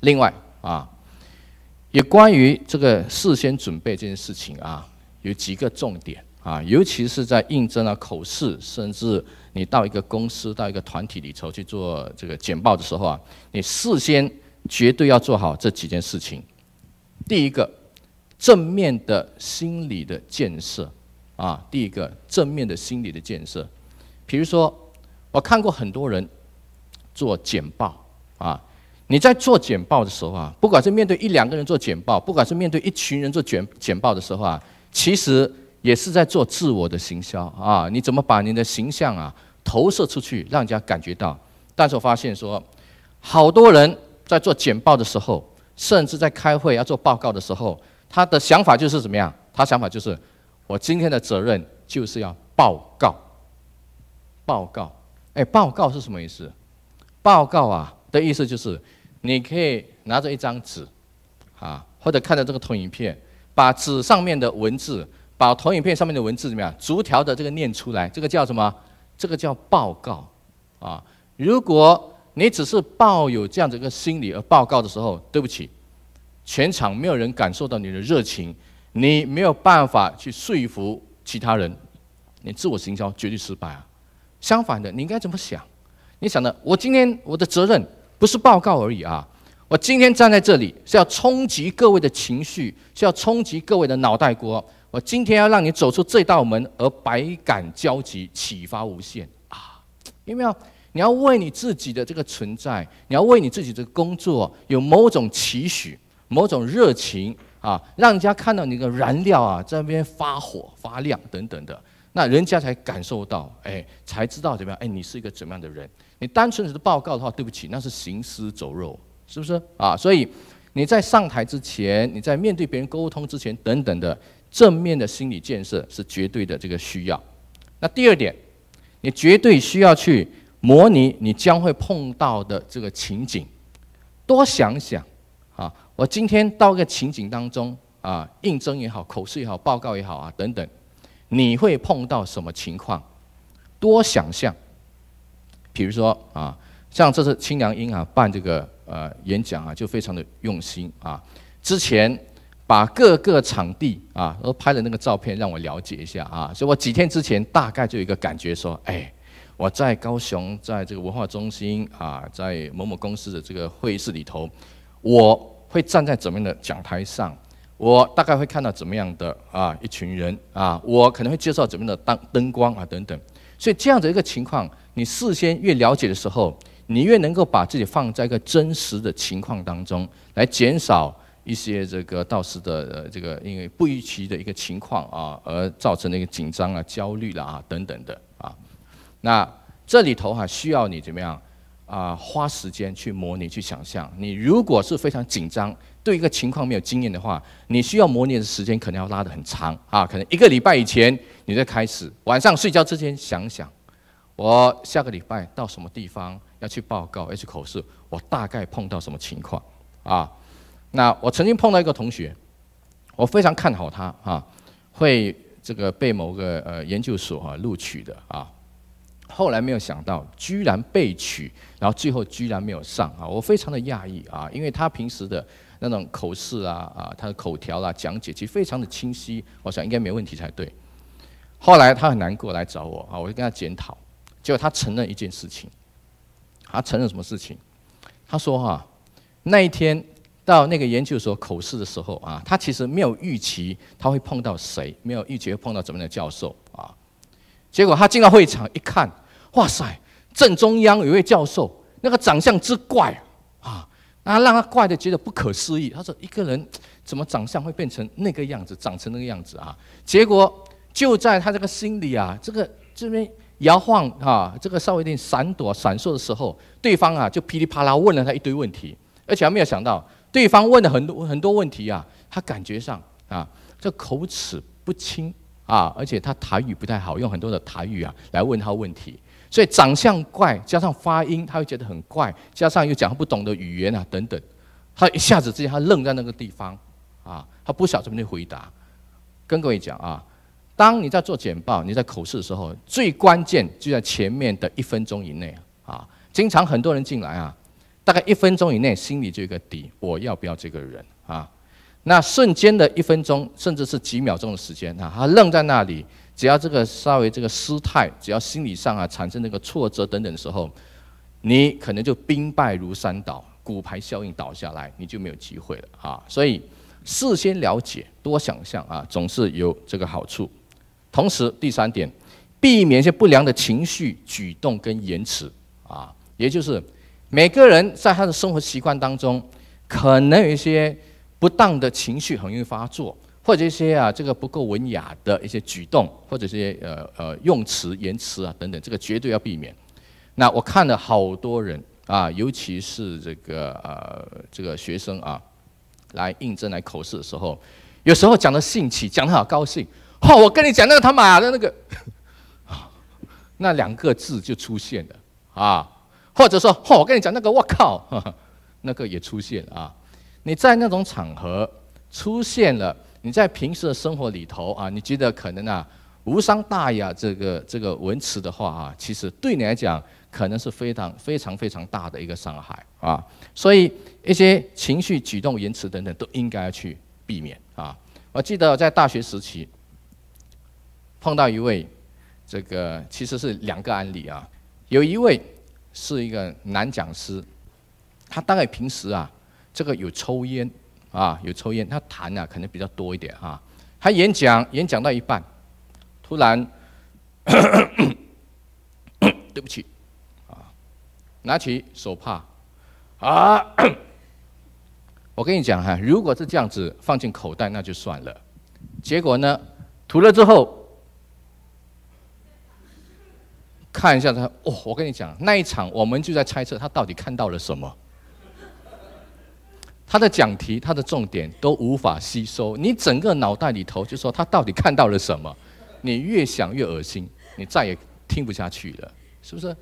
另外啊，也关于这个事先准备这件事情啊，有几个重点啊，尤其是在应征啊、口试，甚至你到一个公司、到一个团体里头去做这个简报的时候啊，你事先绝对要做好这几件事情。第一个，正面的心理的建设啊，第一个正面的心理的建设。比如说，我看过很多人做简报啊。你在做简报的时候啊，不管是面对一两个人做简报，不管是面对一群人做简简报的时候啊，其实也是在做自我的行销啊。你怎么把你的形象啊投射出去，让人家感觉到？但是我发现说，好多人在做简报的时候，甚至在开会要做报告的时候，他的想法就是怎么样？他想法就是，我今天的责任就是要报告，报告。哎，报告是什么意思？报告啊的意思就是。你可以拿着一张纸，啊，或者看着这个投影片，把纸上面的文字，把投影片上面的文字怎么样，逐条的这个念出来，这个叫什么？这个叫报告，啊，如果你只是抱有这样子一个心理而报告的时候，对不起，全场没有人感受到你的热情，你没有办法去说服其他人，你自我行销绝对失败啊。相反的，你应该怎么想？你想的，我今天我的责任。不是报告而已啊！我今天站在这里是要冲击各位的情绪，是要冲击各位的脑袋锅。我今天要让你走出这道门而百感交集，启发无限啊！有没有？你要为你自己的这个存在，你要为你自己的工作有某种期许，某种热情啊，让人家看到你的燃料啊，在那边发火、发亮等等的，那人家才感受到，哎，才知道怎么样，哎，你是一个怎么样的人。你单纯只是报告的话，对不起，那是行尸走肉，是不是啊？所以你在上台之前，你在面对别人沟通之前，等等的正面的心理建设是绝对的这个需要。那第二点，你绝对需要去模拟你将会碰到的这个情景，多想想啊！我今天到一个情景当中啊，应征也好，口试也好，报告也好啊，等等，你会碰到什么情况？多想象。比如说啊，像这次清凉音啊办这个呃演讲啊，就非常的用心啊。之前把各个场地啊都拍的那个照片让我了解一下啊，所以我几天之前大概就有一个感觉说，哎，我在高雄，在这个文化中心啊，在某某公司的这个会议室里头，我会站在怎么样的讲台上？我大概会看到怎么样的啊一群人啊？我可能会介绍怎么样的灯灯光啊等等。所以这样的一个情况。你事先越了解的时候，你越能够把自己放在一个真实的情况当中，来减少一些这个到时的这个因为不预期的一个情况啊，而造成的一个紧张啊、焦虑了啊等等的啊。那这里头哈，需要你怎么样啊？花时间去模拟、去想象。你如果是非常紧张，对一个情况没有经验的话，你需要模拟的时间可能要拉的很长啊，可能一个礼拜以前你在开始晚上睡觉之前想想。我下个礼拜到什么地方要去报告，要去口试？我大概碰到什么情况？啊，那我曾经碰到一个同学，我非常看好他啊，会这个被某个呃研究所啊录取的啊。后来没有想到，居然被取，然后最后居然没有上啊！我非常的讶异啊，因为他平时的那种口试啊啊，他的口条啊讲解，其实非常的清晰，我想应该没问题才对。后来他很难过来找我啊，我就跟他检讨。就他承认一件事情，他承认什么事情？他说：“哈，那一天到那个研究所口试的时候啊，他其实没有预期他会碰到谁，没有预期会碰到怎么样的教授啊。结果他进到会场一看，哇塞，正中央有一位教授，那个长相之怪啊，啊让他怪的觉得不可思议。他说：一个人怎么长相会变成那个样子，长成那个样子啊？结果就在他这个心里啊，这个这边。”摇晃啊，这个稍微有点闪躲、闪烁的时候，对方啊就噼里啪啦问了他一堆问题，而且还没有想到，对方问了很多很多问题啊，他感觉上啊，这口齿不清啊，而且他台语不太好，用很多的台语啊来问他问题，所以长相怪加上发音，他会觉得很怪，加上又讲不懂的语言啊等等，他一下子之间他愣在那个地方啊，他不晓得怎么去回答，跟各位讲啊。当你在做简报，你在口试的时候，最关键就在前面的一分钟以内啊。经常很多人进来啊，大概一分钟以内，心里就有个底，我要不要这个人啊？那瞬间的一分钟，甚至是几秒钟的时间啊，他愣在那里，只要这个稍微这个失态，只要心理上啊产生那个挫折等等的时候，你可能就兵败如山倒，骨牌效应倒下来，你就没有机会了啊。所以事先了解，多想象啊，总是有这个好处。同时，第三点，避免一些不良的情绪、举动跟言辞啊，也就是每个人在他的生活习惯当中，可能有一些不当的情绪很容易发作，或者一些啊这个不够文雅的一些举动，或者是呃呃用词言辞啊等等，这个绝对要避免。那我看了好多人啊，尤其是这个呃这个学生啊，来应征来口试的时候，有时候讲的兴起，讲的好高兴。我跟你讲，那个他妈的那个，啊，那两个字就出现了啊，或者说，哦，我跟你讲，那个我靠，那个也出现啊。你在那种场合出现了，你在平时的生活里头啊，你觉得可能啊无伤大雅这个这个文词的话啊，其实对你来讲可能是非常非常非常大的一个伤害啊。所以一些情绪、举动、言辞等等都应该去避免啊。我记得在大学时期。碰到一位，这个其实是两个案例啊。有一位是一个男讲师，他大概平时啊，这个有抽烟啊，有抽烟，他痰啊可能比较多一点啊。他演讲演讲到一半，突然，对不起，啊，拿起手帕，啊，我跟你讲哈，如果是这样子放进口袋那就算了。结果呢，吐了之后。看一下他，哦，我跟你讲，那一场我们就在猜测他到底看到了什么。他的讲题、他的重点都无法吸收，你整个脑袋里头就说他到底看到了什么，你越想越恶心，你再也听不下去了，是不是？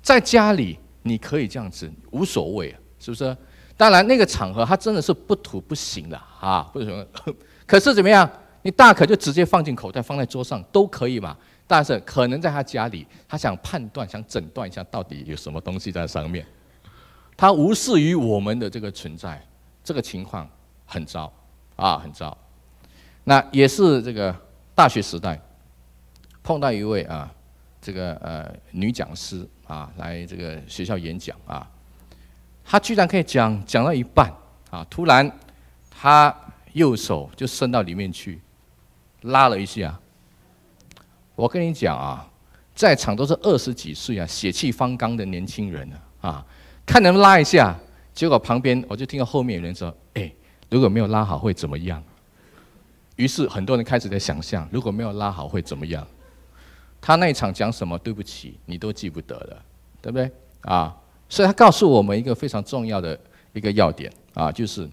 在家里你可以这样子，无所谓，是不是？当然那个场合他真的是不吐不行的啊，不行。可是怎么样，你大可就直接放进口袋，放在桌上都可以嘛。但是可能在他家里，他想判断、想诊断一下，到底有什么东西在上面。他无视于我们的这个存在，这个情况很糟啊，很糟。那也是这个大学时代碰到一位啊，这个呃女讲师啊，来这个学校演讲啊，她居然可以讲讲到一半啊，突然她右手就伸到里面去拉了一下。我跟你讲啊，在场都是二十几岁啊、血气方刚的年轻人啊，看能拉一下。结果旁边我就听到后面有人说：“哎，如果没有拉好会怎么样？”于是很多人开始在想象如果没有拉好会怎么样。他那一场讲什么，对不起，你都记不得了，对不对？啊，所以他告诉我们一个非常重要的一个要点啊，就是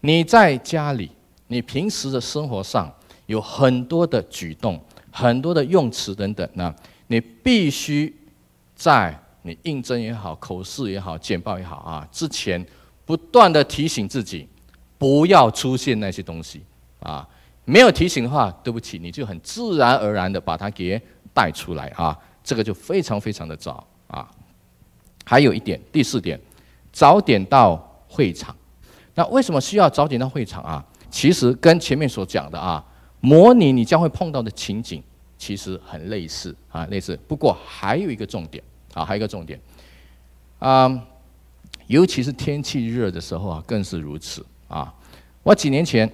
你在家里，你平时的生活上有很多的举动。很多的用词等等，那你必须在你应征也好、口试也好、简报也好啊之前，不断的提醒自己，不要出现那些东西啊。没有提醒的话，对不起，你就很自然而然的把它给带出来啊。这个就非常非常的早啊。还有一点，第四点，早点到会场。那为什么需要早点到会场啊？其实跟前面所讲的啊。模拟你将会碰到的情景，其实很类似啊，类似。不过还有一个重点啊，还有一个重点，啊，尤其是天气热的时候啊，更是如此啊。我几年前，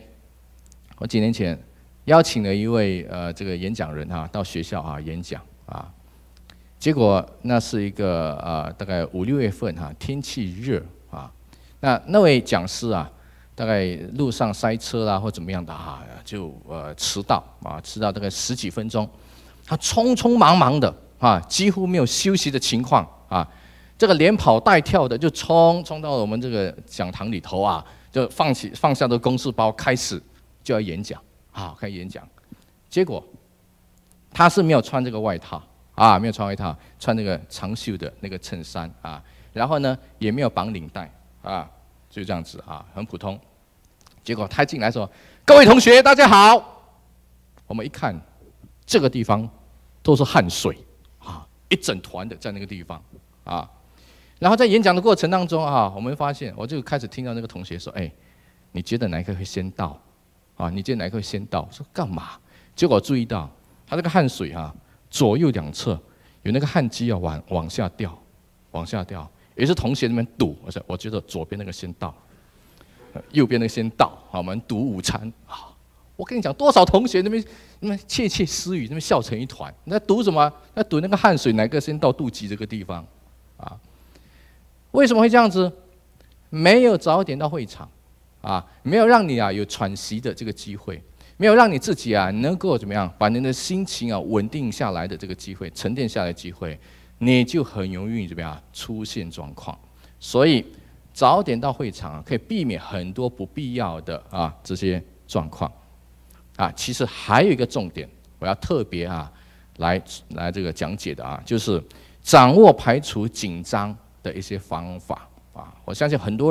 我几年前邀请了一位呃这个演讲人哈，到学校啊演讲啊，结果那是一个啊大概五六月份哈，天气热啊，那那位讲师啊，大概路上塞车啦或怎么样的哈。就呃迟到啊，迟到大概十几分钟，他匆匆忙忙的啊，几乎没有休息的情况啊，这个连跑带跳的就冲冲到我们这个讲堂里头啊，就放弃放下的公事包，开始就要演讲啊，开演讲。结果他是没有穿这个外套啊，没有穿外套，穿那个长袖的那个衬衫啊，然后呢也没有绑领带啊，就这样子啊，很普通。结果他进来说。各位同学，大家好。我们一看这个地方都是汗水啊，一整团的在那个地方啊。然后在演讲的过程当中啊，我们发现，我就开始听到那个同学说：“哎，你觉得哪一个会先到啊？你觉得哪一个会先到？”说：“干嘛？”结果注意到他那个汗水啊，左右两侧有那个汗迹啊，往往下掉，往下掉。于是同学那边堵，我说：“我觉得左边那个先到。”右边的先到，好，我们赌午餐。好，我跟你讲，多少同学那边那么窃窃私语，那边笑成一团。那赌什么？那赌那个汗水哪个先到肚脐这个地方，啊？为什么会这样子？没有早点到会场，啊？没有让你啊有喘息的这个机会，没有让你自己啊能够怎么样，把您的心情啊稳定下来的这个机会，沉淀下来机会，你就很容易怎么样出现状况。所以。早点到会场可以避免很多不必要的啊这些状况啊。其实还有一个重点，我要特别啊来来这个讲解的啊，就是掌握排除紧张的一些方法啊。我相信很多。